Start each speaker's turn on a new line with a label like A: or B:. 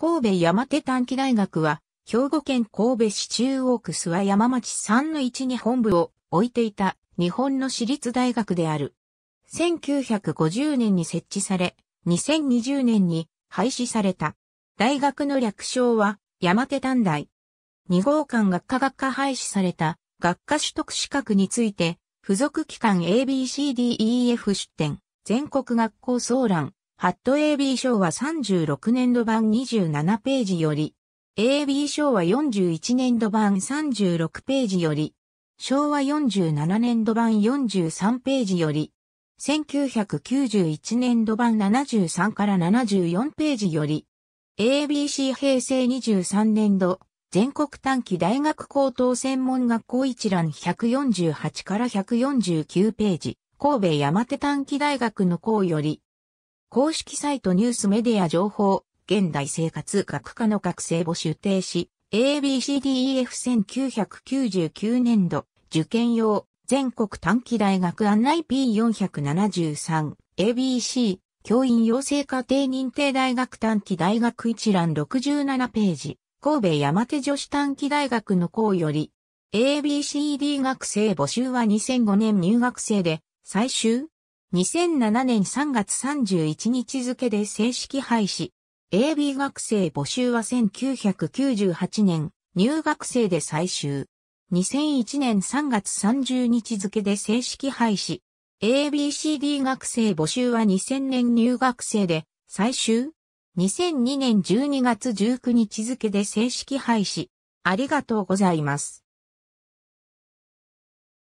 A: 神戸山手短期大学は、兵庫県神戸市中央区諏訪山町3-1に本部を置いていた日本の私立大学である。1950年に設置され、2020年に廃止された。大学の略称は山手短大。2号館学科学科廃止された学科取得資格について、付属機関 ABCDEF 出展、全国学校総覧、ハット AB 賞は36年度版27ページより、AB 賞は41年度版36ページより、昭和47年度版43ページより、1991年度版73から74ページより、ABC 平成23年度、全国短期大学高等専門学校一覧148から149ページ、神戸山手短期大学の校より、公式サイトニュースメディア情報、現代生活学科の学生募集停止、ABCDEF1999 年度、受験用、全国短期大学案内 P473、ABC、教員養成課程認定大学短期大学一覧67ページ、神戸山手女子短期大学の校より、ABCD 学生募集は2005年入学生で、最終、2007年3月31日付で正式廃止。AB 学生募集は1998年、入学生で最終。2001年3月30日付で正式廃止。ABCD 学生募集は2000年入学生で最終。2002年12月19日付で正式廃止。ありがとうございます。